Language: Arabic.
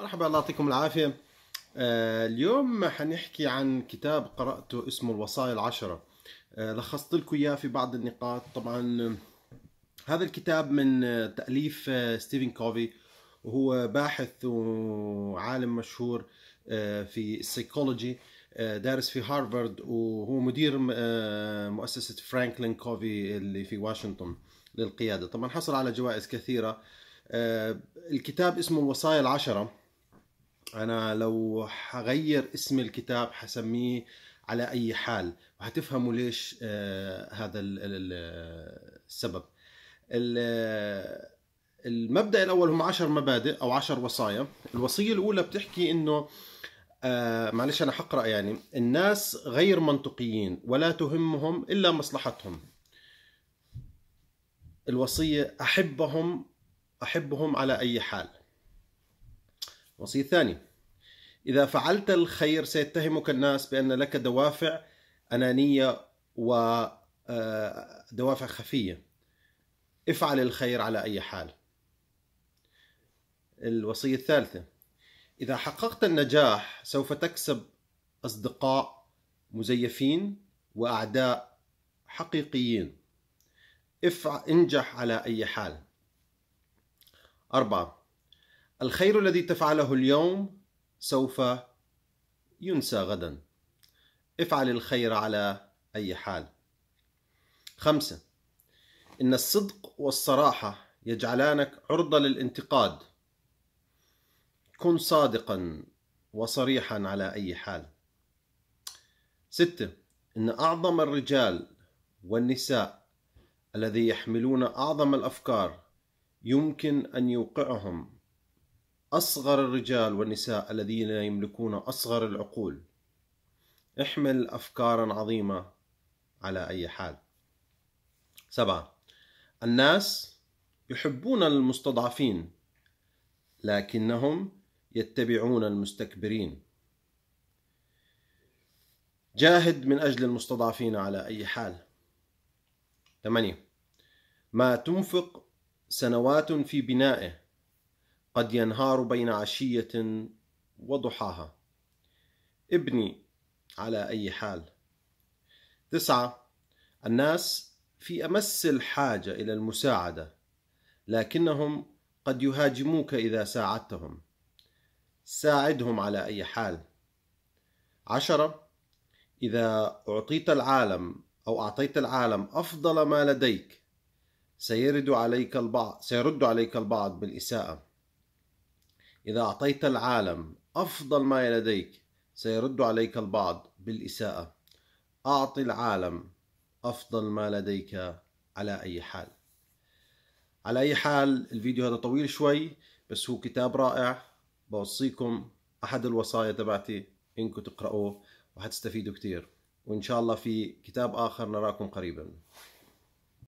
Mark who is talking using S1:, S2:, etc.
S1: مرحبا الله يعطيكم العافية آه اليوم حنحكي عن كتاب قرأته اسمه الوصايا العشرة آه لخصت لكم إياه في بعض النقاط طبعا هذا الكتاب من آه، تأليف آه، ستيفن كوفي وهو باحث وعالم مشهور آه، في السيكولوجي دارس في هارفارد وهو مدير مؤسسة فرانكلين كوفي اللي في واشنطن للقيادة طبعا حصل على جوائز كثيرة الكتاب اسمه الوصايا العشرة انا لو حغير اسم الكتاب حسميه على اي حال وهتفهموا ليش آه، هذا السبب المبدا الاول هم عشر مبادئ او عشر وصايا الوصيه الاولى بتحكي انه آه، معلش انا حقرا يعني الناس غير منطقيين ولا تهمهم الا مصلحتهم الوصيه احبهم احبهم على اي حال الوصيه الثانيه إذا فعلت الخير سيتهمك الناس بأن لك دوافع أنانية ودوافع آه، خفية افعل الخير على أي حال الوصية الثالثة إذا حققت النجاح سوف تكسب أصدقاء مزيفين وأعداء حقيقيين افع انجح على أي حال أربعة الخير الذي تفعله اليوم سوف ينسى غدا افعل الخير على أي حال خمسة إن الصدق والصراحة يجعلانك عرضة للانتقاد كن صادقا وصريحا على أي حال ستة إن أعظم الرجال والنساء الذي يحملون أعظم الأفكار يمكن أن يوقعهم أصغر الرجال والنساء الذين يملكون أصغر العقول احمل أفكارا عظيمة على أي حال سبعة الناس يحبون المستضعفين لكنهم يتبعون المستكبرين جاهد من أجل المستضعفين على أي حال ثمانية ما تنفق سنوات في بنائه قد ينهار بين عشية وضحاها ابني على أي حال تسعة الناس في أمس الحاجة إلى المساعدة لكنهم قد يهاجموك إذا ساعدتهم ساعدهم على أي حال عشرة إذا أعطيت العالم أو أعطيت العالم أفضل ما لديك سيرد عليك البعض سيرد عليك البعض بالإساءة إذا أعطيت العالم أفضل ما لديك سيرد عليك البعض بالإساءة أعطي العالم أفضل ما لديك على أي حال على أي حال الفيديو هذا طويل شوي بس هو كتاب رائع بوصيكم أحد الوصايا تبعتي إنكم تقرأوه وحتستفيدوا كتير وإن شاء الله في كتاب آخر نراكم قريباً